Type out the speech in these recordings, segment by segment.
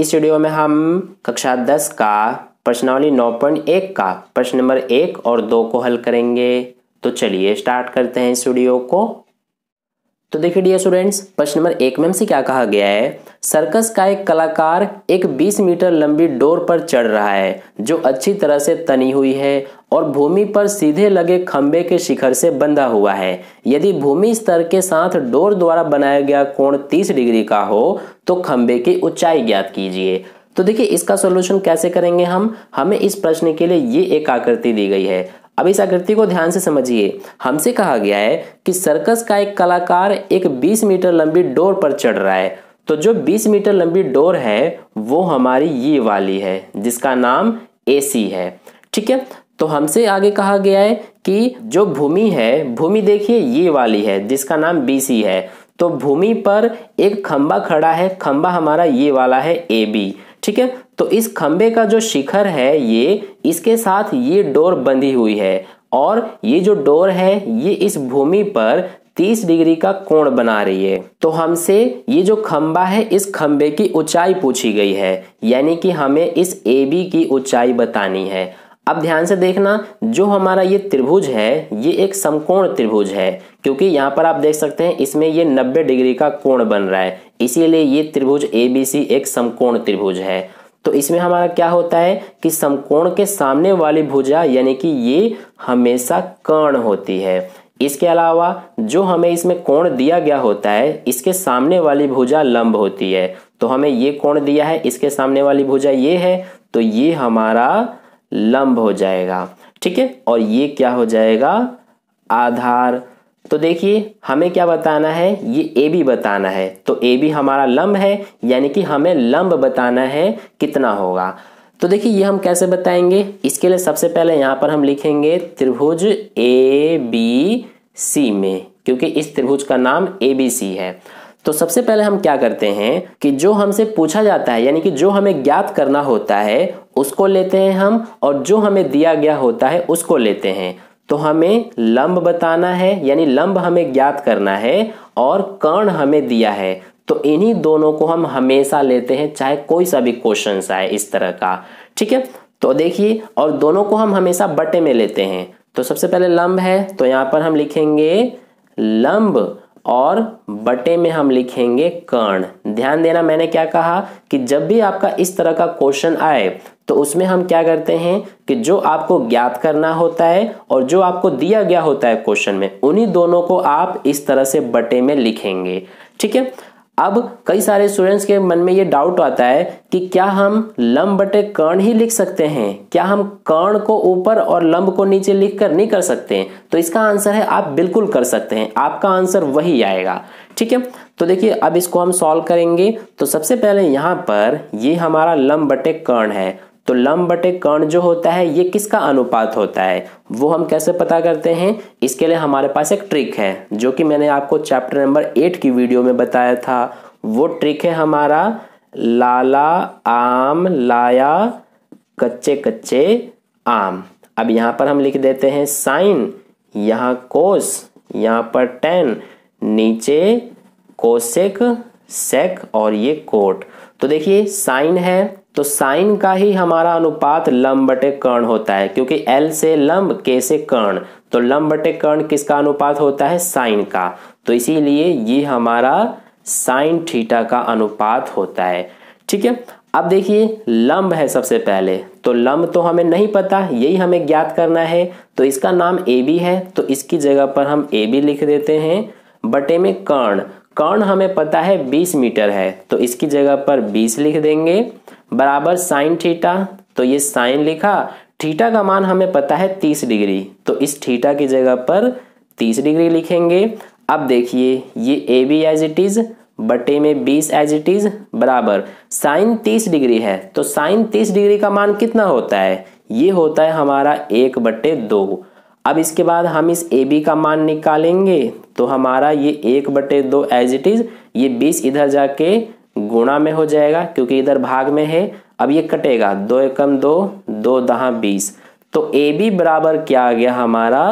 इस वीडियो में हम कक्षा दस का प्रश्नवली नौ पॉइंट एक का प्रश्न नंबर एक और दो को हल करेंगे तो चलिए स्टार्ट करते हैं इस वीडियो को तो देखिए डियर स्टूडेंट्स प्रश्न नंबर एक में हमसे क्या कहा गया है सर्कस का एक कलाकार एक 20 मीटर लंबी डोर पर चढ़ रहा है जो अच्छी तरह से तनी हुई है और भूमि पर सीधे लगे खंबे के शिखर से बंधा हुआ है यदि भूमि स्तर के साथ डोर द्वारा बनाया गया कोण 30 डिग्री का हो तो खंबे की ऊंचाई ज्ञात कीजिए तो देखिए इसका सोल्यूशन कैसे करेंगे हम हमें इस प्रश्न के लिए ये एक आकृति दी गई है अब इस आकृति को ध्यान से समझिए हमसे कहा गया है कि सर्कस का एक कलाकार एक 20 मीटर लंबी डोर पर चढ़ रहा है तो जो 20 मीटर लंबी डोर है वो हमारी ये वाली है जिसका नाम एसी है ठीक है तो हमसे आगे कहा गया है कि जो भूमि है भूमि देखिए ये वाली है जिसका नाम बीसी है तो भूमि पर एक खंबा खड़ा है खंबा हमारा ये वाला है ए बी ठीक है तो इस खंबे का जो शिखर है ये इसके साथ ये डोर बंधी हुई है और ये जो डोर है ये इस भूमि पर 30 डिग्री का कोण बना रही है तो हमसे ये जो खंबा है इस खंबे की ऊंचाई पूछी गई है यानी कि हमें इस ए बी की ऊंचाई बतानी है अब ध्यान से देखना जो हमारा ये त्रिभुज है ये एक समकोण त्रिभुज है क्योंकि यहाँ पर आप देख सकते हैं इसमें ये 90 डिग्री का कोण बन रहा है इसीलिए ये त्रिभुज ए एक समकोण त्रिभुज है तो इसमें हमारा क्या होता है कि समकोण के सामने वाली भुजा यानी कि ये हमेशा कर्ण होती है इसके अलावा जो हमें इसमें कोण दिया गया होता है इसके सामने वाली भुजा लंब होती है तो हमें ये कोण दिया है इसके सामने वाली भुजा ये है तो ये हमारा लंब हो जाएगा ठीक है और ये क्या हो जाएगा आधार तो देखिए हमें क्या बताना है ये ए बी बताना है तो ए बी हमारा लंब है यानी कि हमें लंब बताना है कितना होगा तो देखिए ये हम कैसे बताएंगे इसके लिए सबसे पहले यहाँ पर हम लिखेंगे त्रिभुज ए बी सी में क्योंकि इस त्रिभुज का नाम ए बी सी है तो सबसे पहले हम क्या करते हैं कि जो हमसे पूछा जाता है यानी कि जो हमें ज्ञात करना होता है उसको लेते हैं हम और जो हमें दिया गया होता है उसको लेते हैं तो हमें लंब बताना है यानी लंब हमें ज्ञात करना है और कर्ण हमें दिया है तो इन्हीं दोनों को हम हमेशा लेते हैं चाहे कोई सा भी क्वेश्चन आए इस तरह का ठीक है तो देखिए और दोनों को हम हमेशा बटे में लेते हैं तो सबसे पहले लंब है तो यहां पर हम लिखेंगे लंब और बटे में हम लिखेंगे कर्ण ध्यान देना मैंने क्या कहा कि जब भी आपका इस तरह का क्वेश्चन आए तो उसमें हम क्या करते हैं कि जो आपको ज्ञात करना होता है और जो आपको दिया गया होता है क्वेश्चन में उन्हीं दोनों को आप इस तरह से बटे में लिखेंगे ठीक है अब कई सारे स्टूडेंट्स के मन में ये डाउट आता है कि क्या हम लंब बटे कर्ण ही लिख सकते हैं क्या हम कर्ण को ऊपर और लंब को नीचे लिख कर नहीं कर सकते हैं तो इसका आंसर है आप बिल्कुल कर सकते हैं आपका आंसर वही आएगा ठीक है तो देखिए अब इसको हम सॉल्व करेंगे तो सबसे पहले यहाँ पर ये हमारा लंब बटे कर्ण है तो लंब बटे कर्ण जो होता है ये किसका अनुपात होता है वो हम कैसे पता करते हैं इसके लिए हमारे पास एक ट्रिक है जो कि मैंने आपको चैप्टर नंबर एट की वीडियो में बताया था वो ट्रिक है हमारा लाला आम लाया कच्चे कच्चे आम अब यहाँ पर हम लिख देते हैं साइन यहाँ कोस यहाँ पर टेन नीचे कोसेक सेक और ये कोट तो देखिए साइन है तो साइन का ही हमारा अनुपात लंब बटे कर्ण होता है क्योंकि एल से लंब के से कर्ण तो लंब बटे कर्ण किसका अनुपात होता है साइन का तो इसीलिए ये हमारा साइन थीटा का अनुपात होता है ठीक है अब देखिए लंब है सबसे पहले तो लंब तो हमें नहीं पता यही हमें ज्ञात करना है तो इसका नाम ए बी है तो इसकी जगह पर हम ए बी लिख देते हैं बटे में कर्ण कर्ण हमें पता है 20 मीटर है तो इसकी जगह पर 20 लिख देंगे बराबर साइन थीटा तो ये साइन लिखा थीटा का मान हमें पता है तीस डिग्री तो इस थीटा की जगह पर तीस डिग्री लिखेंगे अब देखिए ये A B as it is बटे में बीस एज इट इज़ बराबर साइन तीस डिग्री है तो साइन तीस डिग्री का मान कितना होता है ये होता है हमारा एक बटे दो अब इसके बाद हम इस ए बी का मान निकालेंगे तो हमारा ये एक बटे दो एज इट इज़ ये बीस इधर जाके गुणा में हो जाएगा क्योंकि इधर भाग में है अब ये कटेगा दो एकम दो दो दहा बीस तो ए बी बराबर क्या आ गया हमारा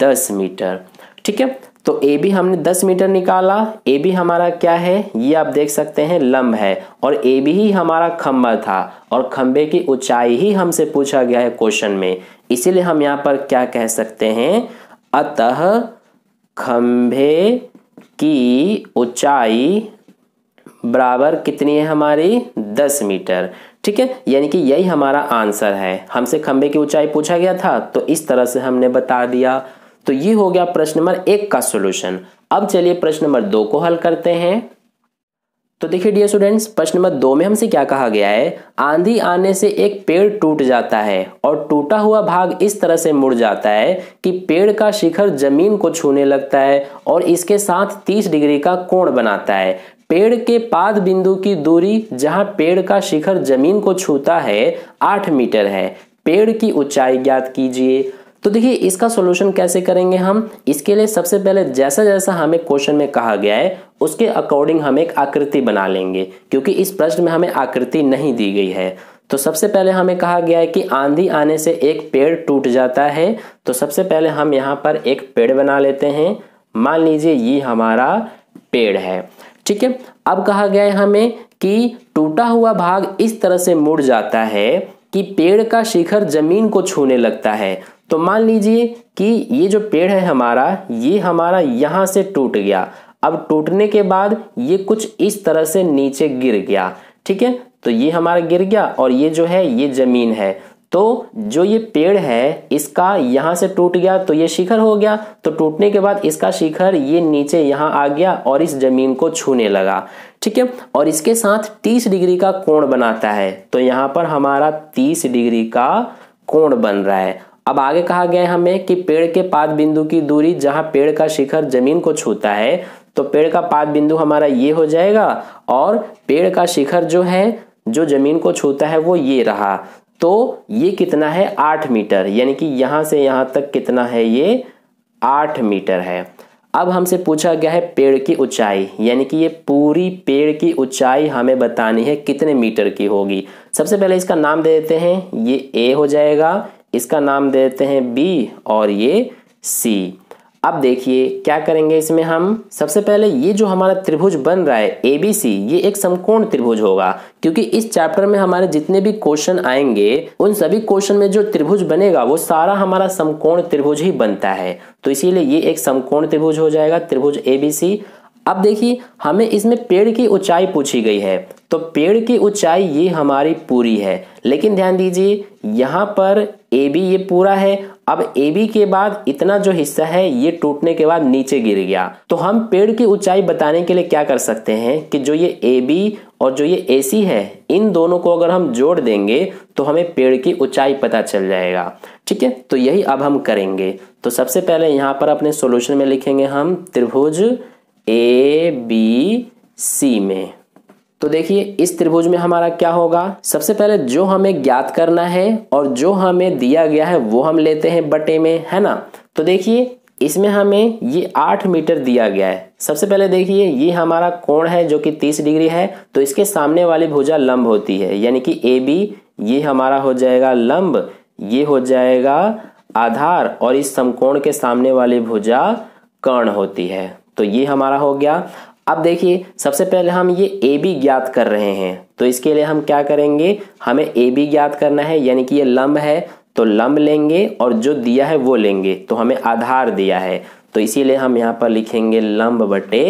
दस मीटर ठीक है तो ए बी हमने दस मीटर निकाला ए बी हमारा क्या है ये आप देख सकते हैं लंब है और ए बी ही हमारा खम्बा था और खम्बे की ऊंचाई ही हमसे पूछा गया है क्वेश्चन में इसीलिए हम यहाँ पर क्या कह सकते हैं अतः खम्भे की ऊंचाई बराबर कितनी है हमारी दस मीटर ठीक है यानी कि यही हमारा आंसर है हमसे खंबे की ऊंचाई पूछा गया था तो इस तरह से हमने बता दिया तो ये हो गया प्रश्न नंबर एक का सोल्यूशन अब चलिए प्रश्न नंबर दो को हल करते हैं तो देखिए डियर स्टूडेंट्स प्रश्न नंबर दो में हमसे क्या कहा गया है आंधी आने से एक पेड़ टूट जाता है और टूटा हुआ भाग इस तरह से मुड़ जाता है कि पेड़ का शिखर जमीन को छूने लगता है और इसके साथ 30 डिग्री का कोण बनाता है पेड़ के पाद बिंदु की दूरी जहां पेड़ का शिखर जमीन को छूता है आठ मीटर है पेड़ की ऊंचाई ज्ञात कीजिए तो देखिए इसका सॉल्यूशन कैसे करेंगे हम इसके लिए सबसे पहले जैसा जैसा हमें क्वेश्चन में कहा गया है उसके अकॉर्डिंग हम एक आकृति बना लेंगे क्योंकि इस प्रश्न में हमें आकृति नहीं दी गई है तो सबसे पहले हमें कहा गया है कि आंधी आने से एक पेड़ टूट जाता है तो सबसे पहले हम यहाँ पर एक पेड़ बना लेते हैं मान लीजिए ये हमारा पेड़ है ठीक है अब कहा गया है हमें कि टूटा हुआ भाग इस तरह से मुड़ जाता है कि पेड़ का शिखर जमीन को छूने लगता है तो मान लीजिए कि ये जो पेड़ है हमारा ये हमारा यहाँ से टूट गया अब टूटने के बाद ये कुछ इस तरह से नीचे गिर गया ठीक है तो ये हमारा गिर गया और ये जो है ये जमीन है तो जो ये पेड़ है इसका यहां से टूट गया तो ये शिखर हो गया तो टूटने के बाद इसका शिखर ये नीचे यहाँ आ गया और इस जमीन को छूने लगा ठीक है और इसके साथ 30 डिग्री का कोण बनाता है तो यहां पर हमारा 30 डिग्री का कोण बन रहा है अब आगे कहा गया है हमें कि पेड़ के पाद बिंदु की दूरी जहां पेड़ का शिखर जमीन को छूता है तो पेड़ का पाद बिंदु हमारा ये हो जाएगा और पेड़ का शिखर जो है जो जमीन को छूता है वो ये रहा तो ये कितना है आठ मीटर यानी कि यहाँ से यहाँ तक कितना है ये आठ मीटर है अब हमसे पूछा गया है पेड़ की ऊंचाई यानी कि ये पूरी पेड़ की ऊंचाई हमें बतानी है कितने मीटर की होगी सबसे पहले इसका नाम दे देते हैं ये ए हो जाएगा इसका नाम दे देते हैं बी और ये सी अब देखिए क्या करेंगे इसमें हम सबसे पहले ये जो हमारा त्रिभुज बन रहा है ए बी सी ये एक समकोण त्रिभुज होगा क्योंकि इस चैप्टर में हमारे जितने भी क्वेश्चन आएंगे उन सभी क्वेश्चन में जो त्रिभुज बनेगा वो सारा हमारा समकोण त्रिभुज ही बनता है तो इसीलिए ये एक समकोण त्रिभुज हो जाएगा त्रिभुज ए बी सी अब देखिए हमें इसमें पेड़ की ऊंचाई पूछी गई है तो पेड़ की ऊंचाई ये हमारी पूरी है लेकिन ध्यान दीजिए यहाँ पर ए बी ये पूरा है अब ए बी के बाद इतना जो हिस्सा है ये टूटने के बाद नीचे गिर गया तो हम पेड़ की ऊंचाई बताने के लिए क्या कर सकते हैं कि जो ये ए बी और जो ये ए सी है इन दोनों को अगर हम जोड़ देंगे तो हमें पेड़ की ऊंचाई पता चल जाएगा ठीक है तो यही अब हम करेंगे तो सबसे पहले यहाँ पर अपने सोल्यूशन में लिखेंगे हम त्रिभुज ए बी सी में तो देखिए इस त्रिभुज में हमारा क्या होगा सबसे पहले जो हमें ज्ञात करना है और जो हमें दिया गया है वो हम लेते हैं बटे में है ना तो देखिए इसमें हमें ये आठ मीटर दिया गया है सबसे पहले देखिए ये हमारा कोण है जो कि तीस डिग्री है तो इसके सामने वाली भुजा लंब होती है यानी कि ए बी ये हमारा हो जाएगा लंब ये हो जाएगा आधार और इस समकोण के सामने वाली भुजा कर्ण होती है तो ये हमारा हो गया अब देखिए सबसे पहले हम ये ए बी ज्ञात कर रहे हैं तो इसके लिए हम क्या करेंगे हमें ए बी ज्ञात करना है यानी कि ये लंब है तो लंब लेंगे और जो दिया है वो लेंगे तो हमें आधार दिया है तो इसीलिए हम यहाँ पर लिखेंगे लंब बटे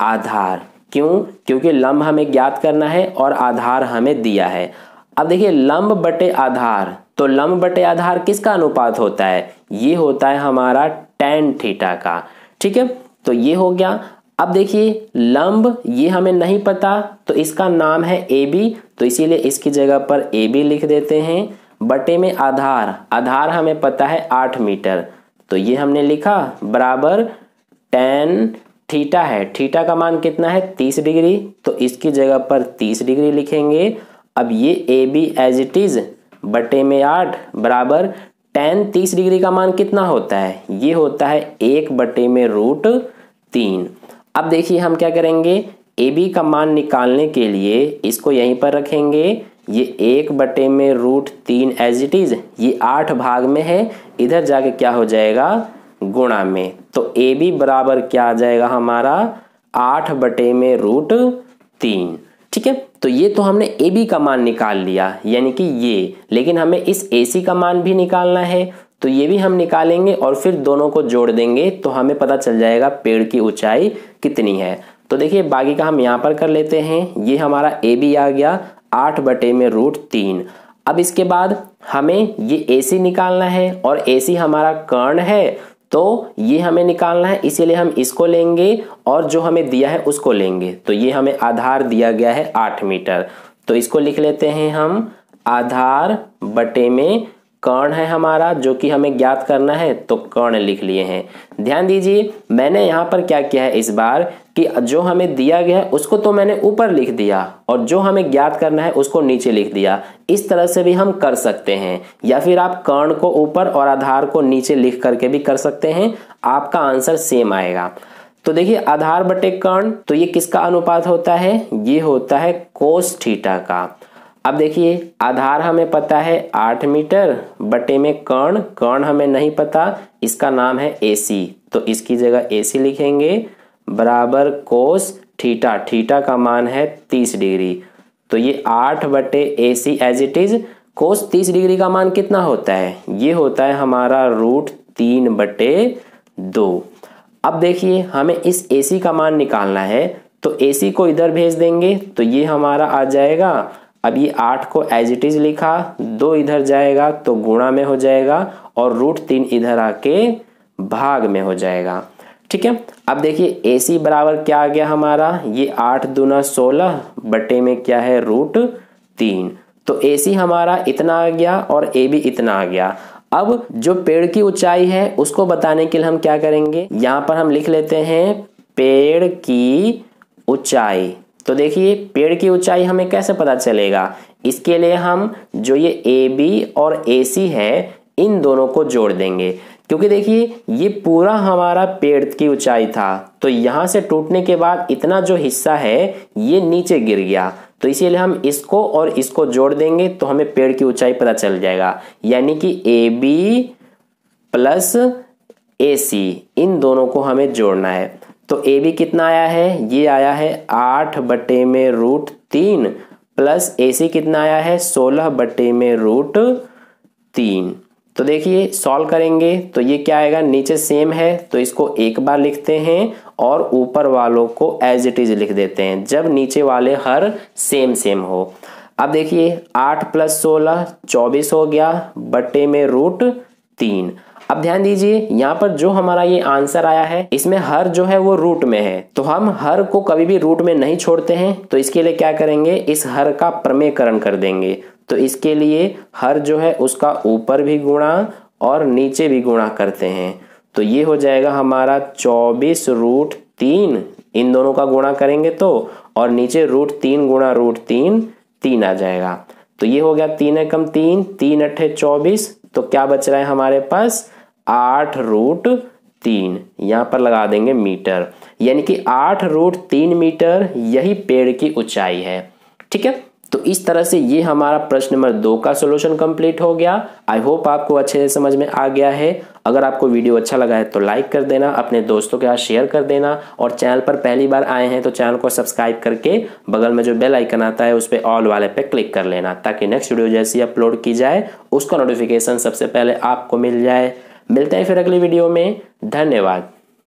आधार क्यों क्योंकि लंब हमें ज्ञात करना है और आधार हमें दिया है अब देखिए लंब बटे आधार तो लंब बटे आधार किसका अनुपात होता है ये होता है हमारा टेन थीटा का ठीक है तो ये हो गया अब देखिए लंब ये हमें नहीं पता तो इसका नाम है ए बी तो इसीलिए इसकी जगह पर ए बी लिख देते हैं बटे में आधार आधार हमें पता है आठ मीटर तो ये हमने लिखा बराबर टेन थीटा है थीटा का मान कितना है तीस डिग्री तो इसकी जगह पर तीस डिग्री लिखेंगे अब ये A B as it is बटे में आठ बराबर टेन तीस डिग्री का मान कितना होता है ये होता है एक बटे में रूट तीन अब देखिए हम क्या करेंगे ए बी का मान निकालने के लिए इसको यहीं पर रखेंगे ये एक बटे में रूट तीन एज इट इज़ ये आठ भाग में है इधर जाके क्या हो जाएगा गुणा में तो ए बी बराबर क्या आ जाएगा हमारा आठ बटे में रूट तीन ठीक है तो ये तो हमने ए बी का मान निकाल लिया यानी कि ये लेकिन हमें इस ए सी का मान भी निकालना है तो ये भी हम निकालेंगे और फिर दोनों को जोड़ देंगे तो हमें पता चल जाएगा पेड़ की ऊंचाई कितनी है तो देखिए बाकी का हम यहाँ पर कर लेते हैं ये हमारा ए बी आ गया आठ बटे में रूट तीन अब इसके बाद हमें ये ए सी निकालना है और ए सी हमारा कर्ण है तो ये हमें निकालना है इसीलिए हम इसको लेंगे और जो हमें दिया है उसको लेंगे तो ये हमें आधार दिया गया है आठ मीटर तो इसको लिख लेते हैं हम आधार बटे में कर्ण है हमारा जो कि हमें ज्ञात करना है तो कर्ण लिख लिए हैं ध्यान दीजिए मैंने यहाँ पर क्या किया है इस बार कि जो हमें दिया गया है उसको तो मैंने ऊपर लिख दिया और जो हमें ज्ञात करना है उसको नीचे लिख दिया इस तरह से भी हम कर सकते हैं या फिर आप कर्ण को ऊपर और आधार को नीचे लिख करके भी कर सकते हैं आपका आंसर सेम आएगा तो देखिए आधार बटे कर्ण तो ये किसका अनुपात होता है ये होता है कोस थीटा का अब देखिए आधार हमें पता है आठ मीटर बटे में कर्ण कर्ण हमें नहीं पता इसका नाम है एसी तो इसकी जगह एसी लिखेंगे बराबर कोस थीटा थीटा का मान है तीस डिग्री तो ये आठ बटे A C as it is cos तीस डिग्री का मान कितना होता है ये होता है हमारा रूट तीन बटे दो अब देखिए हमें इस ए सी का मान निकालना है तो ए सी को इधर भेज देंगे तो ये हमारा आ जाएगा अब ये आठ को एज इट इज लिखा दो इधर जाएगा तो गुणा में हो जाएगा और रूट तीन इधर आके भाग में हो जाएगा ठीक है अब देखिए ए सी बराबर क्या आ गया हमारा ये आठ दूना सोलह बटे में क्या है रूट तीन तो ए सी हमारा इतना आ गया और ए बी इतना आ गया अब जो पेड़ की ऊंचाई है उसको बताने के लिए हम क्या करेंगे यहाँ पर हम लिख लेते हैं पेड़ की ऊंचाई तो देखिए पेड़ की ऊंचाई हमें कैसे पता चलेगा इसके लिए हम जो ये ए बी और ए सी है इन दोनों को जोड़ देंगे क्योंकि देखिए ये पूरा हमारा पेड़ की ऊंचाई था तो यहाँ से टूटने के बाद इतना जो हिस्सा है ये नीचे गिर गया तो इसीलिए हम इसको और इसको जोड़ देंगे तो हमें पेड़ की ऊंचाई पता चल जाएगा यानी कि ए बी प्लस ए सी इन दोनों को हमें जोड़ना है तो ए बी कितना आया है ये आया है आठ बटे में रूट तीन प्लस ए सी कितना आया है सोलह बटे में रूट तीन तो देखिए सॉल्व करेंगे तो ये क्या आएगा नीचे सेम है तो इसको एक बार लिखते हैं और ऊपर वालों को एज इट इज़ लिख देते हैं जब नीचे वाले हर सेम सेम हो अब देखिए आठ प्लस सोलह चौबीस हो गया बटे में रूट तीन अब ध्यान दीजिए यहाँ पर जो हमारा ये आंसर आया है इसमें हर जो है वो रूट में है तो हम हर को कभी भी रूट में नहीं छोड़ते हैं तो इसके लिए क्या करेंगे इस हर का प्रमेयकरण कर देंगे तो इसके लिए हर जो है उसका ऊपर भी गुणा और नीचे भी गुणा करते हैं तो ये हो जाएगा हमारा चौबीस रूट तीन इन दोनों का गुणा करेंगे तो और नीचे रूट तीन गुणा रूट तीन तीन आ जाएगा तो ये हो गया तीन एकम तीन तीन अट्ठे चौबीस तो क्या बच रहा है हमारे पास आठ रूट तीन यहाँ पर लगा देंगे मीटर यानी कि आठ रूट तीन मीटर यही पेड़ की ऊंचाई है ठीक है तो इस तरह से ये हमारा प्रश्न नंबर दो का सोल्यूशन कंप्लीट हो गया आई होप आपको अच्छे से समझ में आ गया है अगर आपको वीडियो अच्छा लगा है तो लाइक कर देना अपने दोस्तों के साथ शेयर कर देना और चैनल पर पहली बार आए हैं तो चैनल को सब्सक्राइब करके बगल में जो बेल आइकन आता है उस पर ऑल वाले पे क्लिक कर लेना ताकि नेक्स्ट वीडियो जैसी अपलोड की जाए उसका नोटिफिकेशन सबसे पहले आपको मिल जाए मिलते हैं फिर अगली वीडियो में धन्यवाद